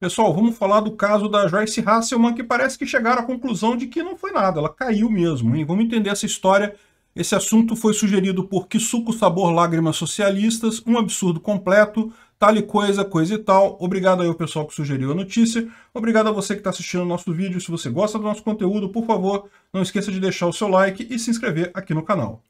Pessoal, vamos falar do caso da Joyce Hasselman, que parece que chegaram à conclusão de que não foi nada, ela caiu mesmo. Hein? Vamos entender essa história. Esse assunto foi sugerido por Que Suco Sabor Lágrimas Socialistas, um absurdo completo, tal e coisa, coisa e tal. Obrigado aí ao pessoal que sugeriu a notícia. Obrigado a você que está assistindo o nosso vídeo. Se você gosta do nosso conteúdo, por favor, não esqueça de deixar o seu like e se inscrever aqui no canal.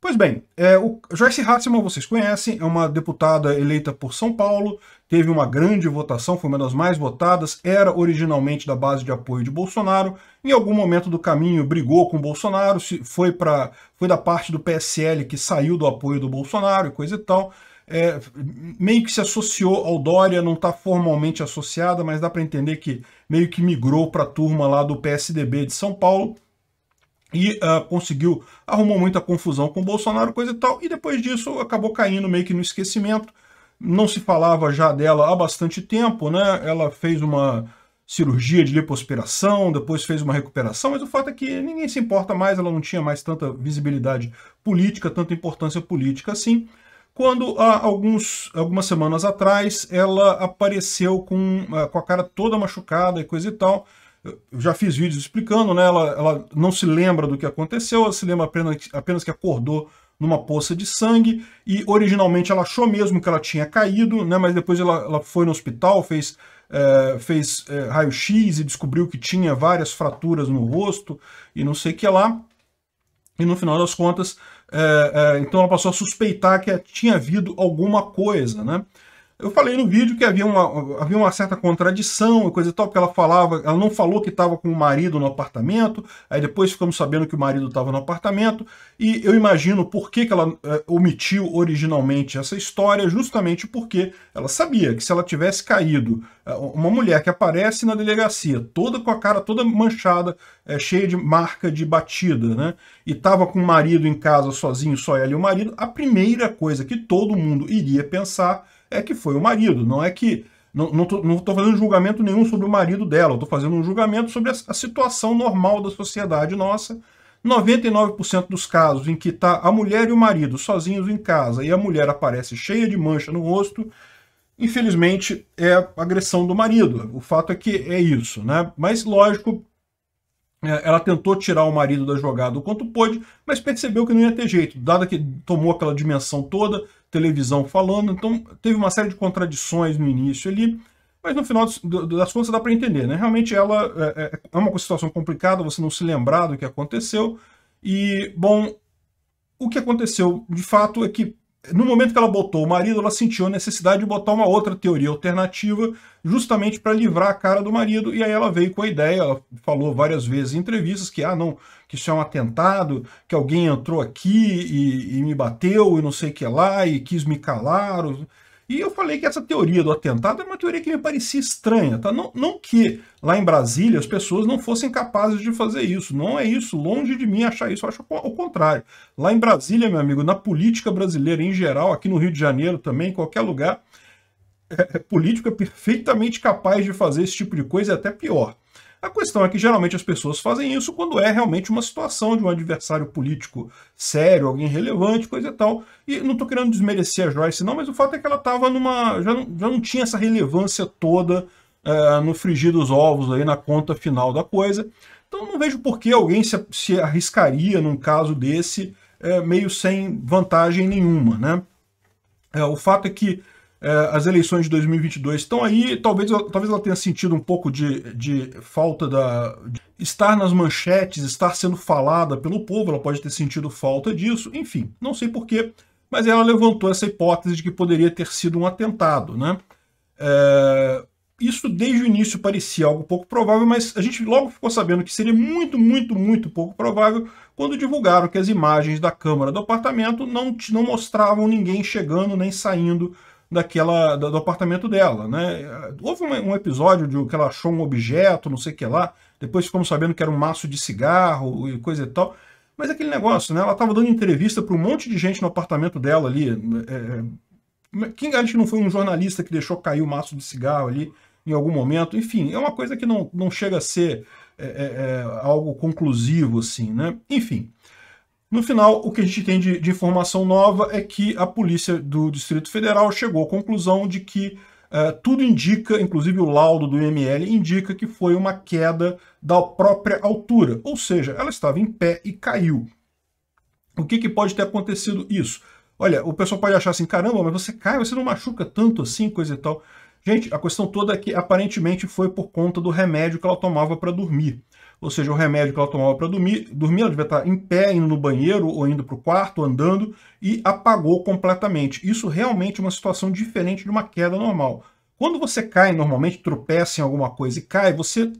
Pois bem, é, o Joyce Hasselman vocês conhecem, é uma deputada eleita por São Paulo, teve uma grande votação, foi uma das mais votadas, era originalmente da base de apoio de Bolsonaro, em algum momento do caminho brigou com Bolsonaro, foi, pra, foi da parte do PSL que saiu do apoio do Bolsonaro e coisa e tal, é, meio que se associou ao Dória, não está formalmente associada, mas dá para entender que meio que migrou para a turma lá do PSDB de São Paulo, e uh, conseguiu, arrumou muita confusão com Bolsonaro, coisa e tal, e depois disso acabou caindo meio que no esquecimento, não se falava já dela há bastante tempo, né? Ela fez uma cirurgia de lipospiração, depois fez uma recuperação, mas o fato é que ninguém se importa mais, ela não tinha mais tanta visibilidade política, tanta importância política assim. Quando há alguns, algumas semanas atrás ela apareceu com, ah, com a cara toda machucada e coisa e tal. Eu já fiz vídeos explicando, né? Ela, ela não se lembra do que aconteceu, ela se lembra apenas, apenas que acordou numa poça de sangue e originalmente ela achou mesmo que ela tinha caído, né, mas depois ela, ela foi no hospital, fez, é, fez é, raio-x e descobriu que tinha várias fraturas no rosto e não sei o que lá. E no final das contas, é, é então ela passou a suspeitar que tinha havido alguma coisa, né? Eu falei no vídeo que havia uma, havia uma certa contradição e coisa e tal, porque ela falava, ela não falou que estava com o marido no apartamento, aí depois ficamos sabendo que o marido estava no apartamento, e eu imagino por que, que ela eh, omitiu originalmente essa história, justamente porque ela sabia que se ela tivesse caído, eh, uma mulher que aparece na delegacia, toda com a cara toda manchada, eh, cheia de marca de batida, né? E estava com o marido em casa sozinho, só ela e o marido, a primeira coisa que todo mundo iria pensar é que foi o marido, não é que. Não estou não, fazendo julgamento nenhum sobre o marido dela, estou fazendo um julgamento sobre a, a, situação normal da sociedade nossa. 99% dos casos em que está a mulher e o marido sozinhos em casa e a mulher aparece cheia de mancha no rosto, infelizmente é agressão do marido. O fato é que é isso, né? Mas lógico, é, ela tentou tirar o marido da jogada o quanto pôde, mas percebeu que não ia ter jeito, dada que tomou aquela dimensão toda, televisão falando, então teve uma série de contradições no início ali, mas no final das contas dá para entender, né? Realmente ela é, é, é uma situação complicada, você não se lembrar do que aconteceu, e, bom, o que aconteceu de fato é que no momento que ela botou o marido, ela sentiu a necessidade de botar uma outra teoria alternativa, justamente para livrar a cara do marido. E aí ela veio com a ideia, ela falou várias vezes em entrevistas que, ah, não, que isso é um atentado, que alguém entrou aqui e, e me bateu e não sei o que lá, e quis me calar. Ou... E eu falei que essa teoria do atentado é uma teoria que me parecia estranha, tá? Não, não que lá em Brasília as pessoas não fossem capazes de fazer isso, não é isso, longe de mim achar isso, eu acho o contrário. Lá em Brasília, meu amigo, na política brasileira em geral, aqui no Rio de Janeiro também, em qualquer lugar, é, é político é perfeitamente capaz de fazer esse tipo de coisa e até pior. A questão é que geralmente as pessoas fazem isso quando é realmente uma situação de um adversário político sério, alguém relevante, coisa e tal. E não estou querendo desmerecer a Joyce, não, mas o fato é que ela estava numa. Já não, já não tinha essa relevância toda é, no frigir dos ovos aí na conta final da coisa. Então não vejo por que alguém se, se arriscaria num caso desse, é, meio sem vantagem nenhuma. Né? é o fato é que é, as eleições de 2022 estão aí, talvez, talvez ela tenha sentido um pouco de, de falta da, de estar nas manchetes, estar sendo falada pelo povo, ela pode ter sentido falta disso, enfim, não sei porquê, mas ela levantou essa hipótese de que poderia ter sido um atentado. Né? É, isso desde o início parecia algo pouco provável, mas a gente logo ficou sabendo que seria muito, muito, muito pouco provável quando divulgaram que as imagens da câmara do apartamento não, não mostravam ninguém chegando nem saindo daquela do apartamento dela, né? Houve um, episódio de que ela achou um objeto, não sei o que lá, depois ficamos sabendo que era um maço de cigarro e coisa e tal. Mas é aquele negócio, né? Ela estava dando entrevista para um monte de gente no apartamento dela ali. É... Quem é, garante que não foi um jornalista que deixou cair o maço de cigarro ali em algum momento? Enfim, é uma coisa que não, não chega a ser é, é, é algo conclusivo, assim, né? Enfim. No final, o que a gente tem de, de, informação nova é que a polícia do Distrito Federal chegou à conclusão de que eh, tudo indica, inclusive o laudo do IML, indica que foi uma queda da própria altura, ou seja, ela estava em pé e caiu. O que, que pode ter acontecido isso? Olha, o pessoal pode achar assim, caramba, mas você cai, você não machuca tanto assim, coisa e tal. Gente, a questão toda é que aparentemente foi por conta do remédio que ela tomava para dormir ou seja, o remédio que ela tomava para dormir, dormir, ela devia estar tá em pé, indo no banheiro, ou indo para o quarto, andando, e apagou completamente. Isso realmente é uma situação diferente de uma queda normal. Quando você cai normalmente, tropeça em alguma coisa e cai, você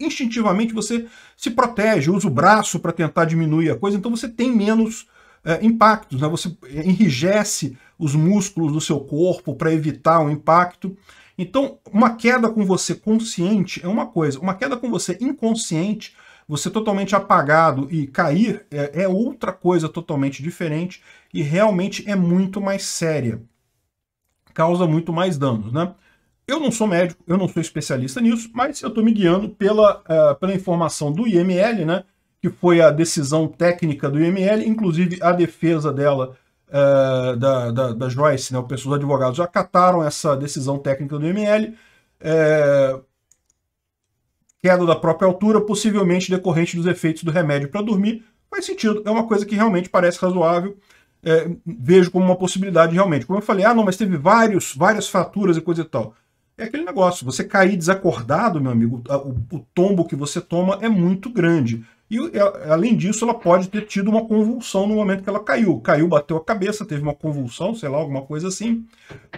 instintivamente você se protege, usa o braço para tentar diminuir a coisa, então você tem menos é, impactos, né? você enrijece os músculos do seu corpo para evitar o impacto. Então, uma queda com você consciente é uma coisa, uma queda com você inconsciente, você totalmente apagado e cair é, é outra coisa totalmente diferente e realmente é muito mais séria. Causa muito mais danos, né? Eu não sou médico, eu não sou especialista nisso, mas eu estou me guiando pela, uh, pela informação do IML, né? Que foi a decisão técnica do IML, inclusive a defesa dela uh, da, da, da, Joyce, né? O pessoal, dos advogados já acataram essa decisão técnica do ML, é, queda da própria altura, possivelmente decorrente dos efeitos do remédio para dormir. Faz sentido, é uma coisa que realmente parece razoável. É, vejo como uma possibilidade realmente. Como eu falei, ah, não, mas teve vários, várias faturas e coisa e tal. É aquele negócio, você cair desacordado, meu amigo, o, o tombo que você toma é muito grande. E é, além disso, ela pode ter tido uma convulsão no momento que ela caiu. Caiu, bateu a cabeça, teve uma convulsão, sei lá, alguma coisa assim.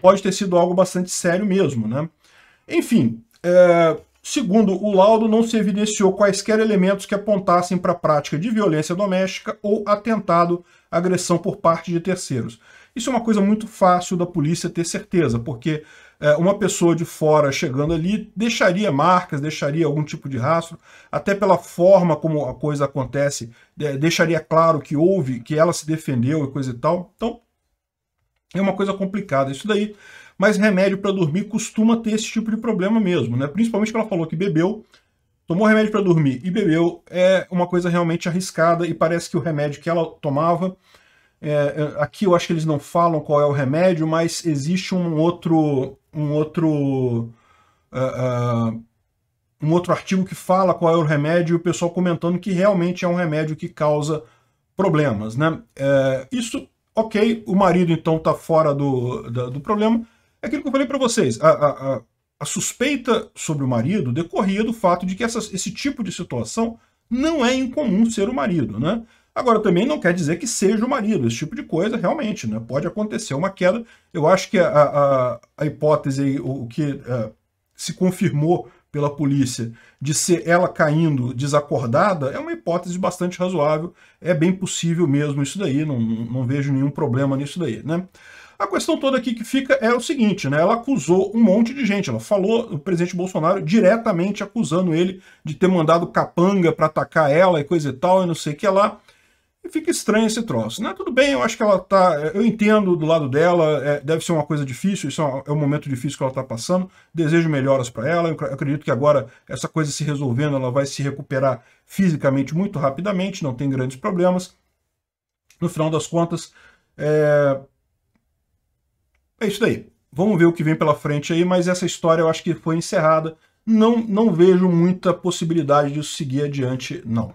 Pode ter sido algo bastante sério mesmo, né? Enfim, é, segundo o laudo, não se evidenciou quaisquer elementos que apontassem para a prática de violência doméstica ou atentado, agressão por parte de terceiros. Isso é uma coisa muito fácil da polícia ter certeza, porque é, uma pessoa de fora chegando ali deixaria marcas, deixaria algum tipo de rastro, até pela forma como a coisa acontece, é, deixaria claro que houve, que ela se defendeu e coisa e tal. Então, é uma coisa complicada isso daí. Mas remédio para dormir costuma ter esse tipo de problema mesmo, né? Principalmente que ela falou que bebeu, tomou remédio para dormir e bebeu, é uma coisa realmente arriscada e parece que o remédio que ela tomava é, é aqui eu acho que eles não falam qual é o remédio, mas existe um outro um outro. Uh, uh, um outro artigo que fala qual é o remédio e o pessoal comentando que realmente é um remédio que causa problemas, né? É, isso, ok, o marido então tá fora do, da, do problema. É aquilo que eu falei para vocês, a, a, a, a, suspeita sobre o marido decorria do fato de que essa, esse tipo de situação não é incomum ser o marido, né? Agora, também não quer dizer que seja o marido, esse tipo de coisa, realmente, né? Pode acontecer uma queda. Eu acho que a, a, a hipótese, o, que uh, se confirmou pela polícia de ser ela caindo desacordada é uma hipótese bastante razoável. É bem possível mesmo isso daí, não, não vejo nenhum problema nisso daí, né? A questão toda aqui que fica é o seguinte, né? Ela acusou um monte de gente. Ela falou o presidente Bolsonaro diretamente acusando ele de ter mandado capanga para atacar ela e coisa e tal, e não sei o que lá fica estranho esse troço. Né? Tudo bem, eu acho que ela tá. Eu entendo do lado dela, é, deve ser uma coisa difícil, isso é, é um momento difícil que ela está passando. Desejo melhoras para ela. Eu acredito que agora essa coisa se resolvendo, ela vai se recuperar fisicamente muito rapidamente, não tem grandes problemas. No final das contas, é, é isso daí. Vamos ver o que vem pela frente aí, mas essa história eu acho que foi encerrada. Não, não vejo muita possibilidade disso seguir adiante, não.